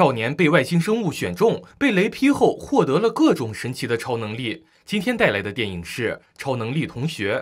少年被外星生物选中，被雷劈后获得了各种神奇的超能力。今天带来的电影是《超能力同学》。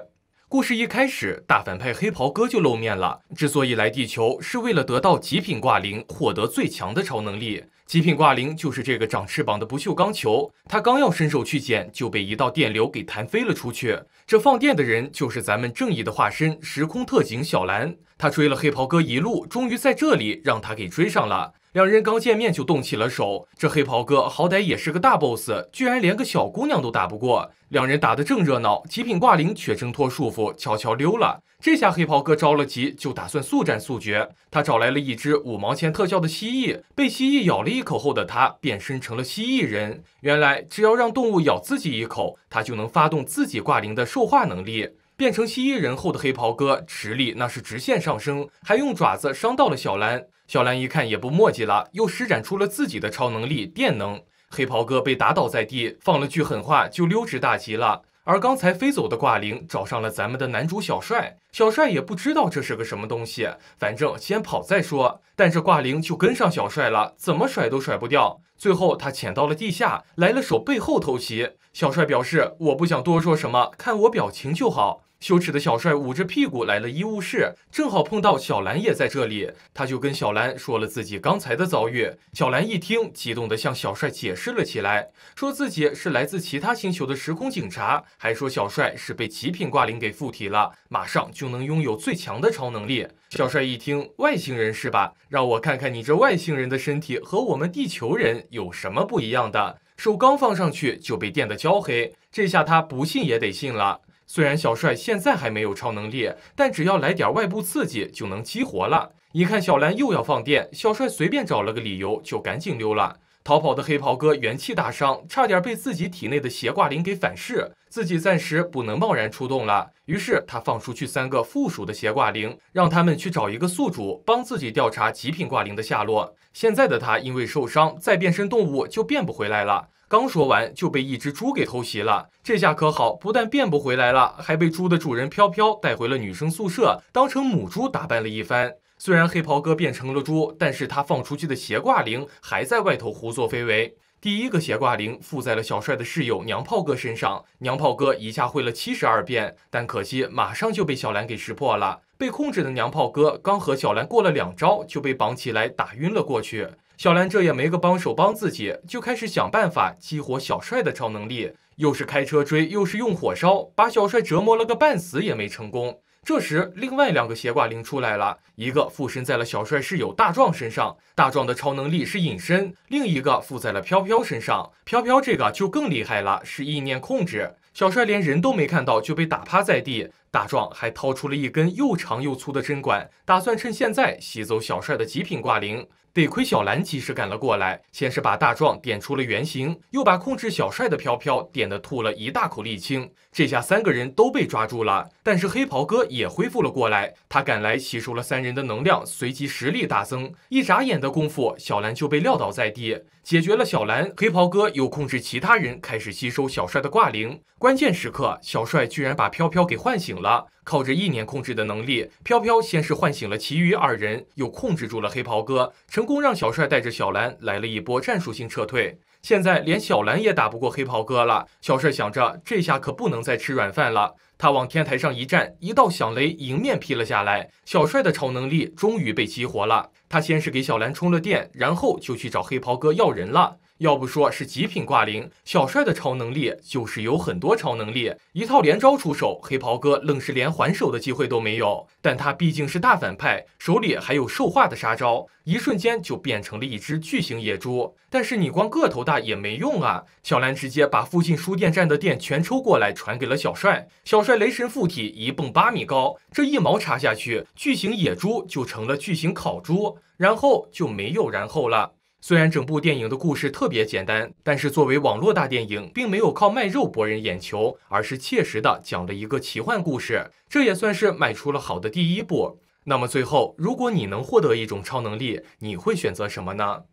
故事一开始，大反派黑袍哥就露面了。之所以来地球，是为了得到极品挂零，获得最强的超能力。极品挂零就是这个长翅膀的不锈钢球。他刚要伸手去捡，就被一道电流给弹飞了出去。这放电的人就是咱们正义的化身——时空特警小兰。他追了黑袍哥一路，终于在这里让他给追上了。两人刚见面就动起了手，这黑袍哥好歹也是个大 boss，居然连个小姑娘都打不过。两人打得正热闹，极品挂铃却挣脱束缚，悄悄溜了。这下黑袍哥着了急，就打算速战速决。他找来了一只五毛钱特效的蜥蜴，被蜥蜴咬了一口后的他变身成了蜥蜴人。原来，只要让动物咬自己一口，他就能发动自己挂铃的兽化能力。变成蜥蜴人后的黑袍哥实力那是直线上升，还用爪子伤到了小蓝。小蓝一看也不墨迹了，又施展出了自己的超能力电能。黑袍哥被打倒在地，放了句狠话就溜之大吉了。而刚才飞走的挂零找上了咱们的男主小帅。小帅也不知道这是个什么东西，反正先跑再说。但这挂铃就跟上小帅了，怎么甩都甩不掉。最后他潜到了地下，来了手背后偷袭。小帅表示：“我不想多说什么，看我表情就好。”羞耻的小帅捂着屁股来了医务室，正好碰到小兰也在这里，他就跟小兰说了自己刚才的遭遇。小兰一听，激动地向小帅解释了起来，说自己是来自其他星球的时空警察，还说小帅是被极品挂铃给附体了，马上就。能拥有最强的超能力，小帅一听，外星人是吧？让我看看你这外星人的身体和我们地球人有什么不一样的。手刚放上去就被电得焦黑，这下他不信也得信了。虽然小帅现在还没有超能力，但只要来点外部刺激就能激活了。一看小兰又要放电，小帅随便找了个理由就赶紧溜了。逃跑的黑袍哥元气大伤，差点被自己体内的邪挂灵给反噬，自己暂时不能贸然出动了。于是他放出去三个附属的邪挂灵，让他们去找一个宿主，帮自己调查极品挂灵的下落。现在的他因为受伤，再变身动物就变不回来了。刚说完就被一只猪给偷袭了，这下可好，不但变不回来了，还被猪的主人飘飘带回了女生宿舍，当成母猪打扮了一番。虽然黑袍哥变成了猪，但是他放出去的邪挂铃还在外头胡作非为。第一个邪挂铃附在了小帅的室友娘炮哥身上，娘炮哥一下会了七十二变，但可惜马上就被小兰给识破了。被控制的娘炮哥刚和小兰过了两招，就被绑起来打晕了过去。小兰这也没个帮手帮自己，就开始想办法激活小帅的超能力，又是开车追，又是用火烧，把小帅折磨了个半死也没成功。这时，另外两个邪挂灵出来了，一个附身在了小帅室友大壮身上，大壮的超能力是隐身；另一个附在了飘飘身上，飘飘这个就更厉害了，是意念控制。小帅连人都没看到就被打趴在地，大壮还掏出了一根又长又粗的针管，打算趁现在吸走小帅的极品挂灵。得亏小兰及时赶了过来，先是把大壮点出了原形，又把控制小帅的飘飘点的吐了一大口沥青。这下三个人都被抓住了，但是黑袍哥也恢复了过来。他赶来吸收了三人的能量，随即实力大增。一眨眼的功夫，小兰就被撂倒在地。解决了小兰，黑袍哥又控制其他人开始吸收小帅的挂灵。关键时刻，小帅居然把飘飘给唤醒了。靠着意念控制的能力，飘飘先是唤醒了其余二人，又控制住了黑袍哥，成功让小帅带着小兰来了一波战术性撤退。现在连小兰也打不过黑袍哥了，小帅想着，这下可不能再吃软饭了。他往天台上一站，一道响雷迎面劈了下来。小帅的超能力终于被激活了。他先是给小兰充了电，然后就去找黑袍哥要人了。要不说是极品挂零，小帅的超能力就是有很多超能力，一套连招出手，黑袍哥愣是连还手的机会都没有。但他毕竟是大反派，手里还有兽化的杀招，一瞬间就变成了一只巨型野猪。但是你光个头大也没用啊！小兰直接把附近输电站的电全抽过来传给了小帅，小帅雷神附体，一蹦八米高，这一毛插下去，巨型野猪就成了巨型烤猪，然后就没有然后了。虽然整部电影的故事特别简单，但是作为网络大电影，并没有靠卖肉博人眼球，而是切实的讲了一个奇幻故事，这也算是迈出了好的第一步。那么最后，如果你能获得一种超能力，你会选择什么呢？